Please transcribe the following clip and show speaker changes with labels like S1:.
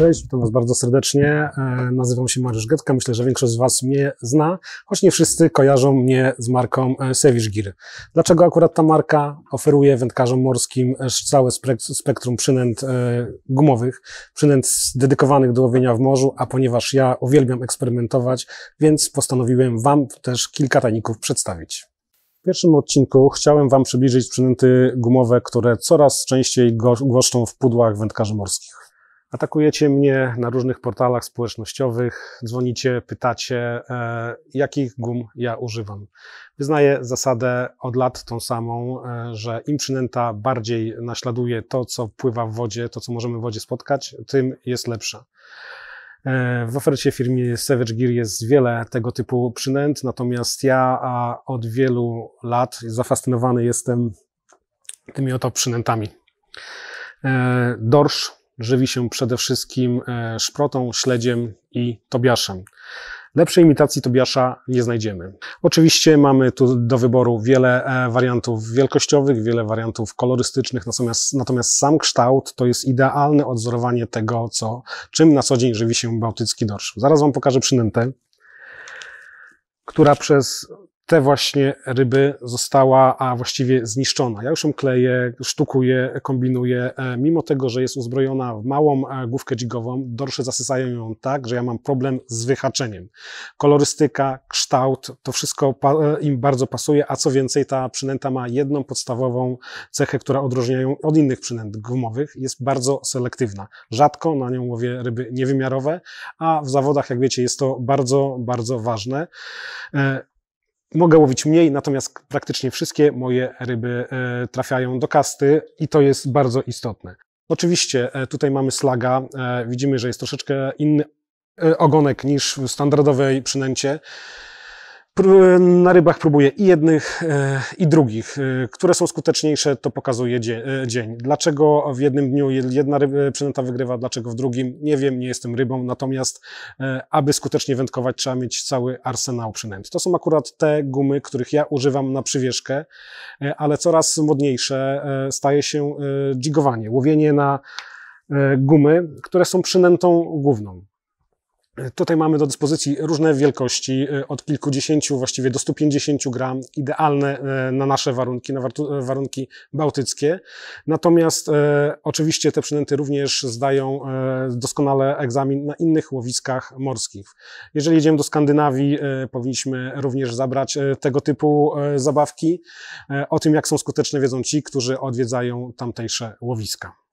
S1: Cześć, witam Was bardzo serdecznie. E, nazywam się Mariusz Getka. Myślę, że większość z Was mnie zna, choć nie wszyscy kojarzą mnie z marką e, Sewisz Gear. Dlaczego akurat ta marka oferuje wędkarzom morskim e, całe spektrum przynęt gumowych, przynęt dedykowanych do łowienia w morzu, a ponieważ ja uwielbiam eksperymentować, więc postanowiłem Wam też kilka tajników przedstawić. W pierwszym odcinku chciałem Wam przybliżyć przynęty gumowe, które coraz częściej goszczą w pudłach wędkarzy morskich. Atakujecie mnie na różnych portalach społecznościowych, dzwonicie, pytacie, e, jakich gum ja używam. Wyznaję zasadę od lat tą samą, e, że im przynęta bardziej naśladuje to, co pływa w wodzie, to, co możemy w wodzie spotkać, tym jest lepsza. E, w ofercie firmy Savage Gear jest wiele tego typu przynęt, natomiast ja a od wielu lat zafascynowany jestem tymi oto przynętami. E, dorsz żywi się przede wszystkim e, szprotą, śledziem i tobiaszem. Lepszej imitacji Tobiasza nie znajdziemy. Oczywiście mamy tu do wyboru wiele e, wariantów wielkościowych, wiele wariantów kolorystycznych, natomiast, natomiast sam kształt to jest idealne odzorowanie tego, co, czym na co dzień żywi się bałtycki dorsz. Zaraz Wam pokażę przynętę, która przez te właśnie ryby została, a właściwie zniszczona. Ja już ją kleję, sztukuję, kombinuję. E, mimo tego, że jest uzbrojona w małą e, główkę dzigową, dorsze zasysają ją tak, że ja mam problem z wyhaczeniem. Kolorystyka, kształt, to wszystko e, im bardzo pasuje, a co więcej, ta przynęta ma jedną podstawową cechę, która odróżnia ją od innych przynęt gumowych. Jest bardzo selektywna. Rzadko na nią łowię ryby niewymiarowe, a w zawodach, jak wiecie, jest to bardzo, bardzo ważne. Mogę łowić mniej, natomiast praktycznie wszystkie moje ryby e, trafiają do kasty i to jest bardzo istotne. Oczywiście e, tutaj mamy slaga, e, widzimy, że jest troszeczkę inny ogonek niż w standardowej przynęcie na rybach próbuję i jednych, e, i drugich. E, które są skuteczniejsze, to pokazuje e, dzień. Dlaczego w jednym dniu jedna przynęta wygrywa, dlaczego w drugim? Nie wiem, nie jestem rybą, natomiast aby skutecznie wędkować, trzeba mieć cały arsenał przynęt. To są akurat te gumy, których ja używam na przywieszkę, ale coraz modniejsze staje się dżigowanie, łowienie na gumy, które są przynętą główną. Tutaj mamy do dyspozycji różne wielkości, e, od kilkudziesięciu właściwie do 150 gram, idealne e, na nasze warunki, na e, warunki bałtyckie. Natomiast oczywiście te przynęty również zdają doskonale egzamin na innych łowiskach morskich. Jeżeli jedziemy do Skandynawii, powinniśmy również zabrać tego typu zabawki. O tym, jak są skuteczne, wiedzą ci, którzy odwiedzają tamtejsze łowiska.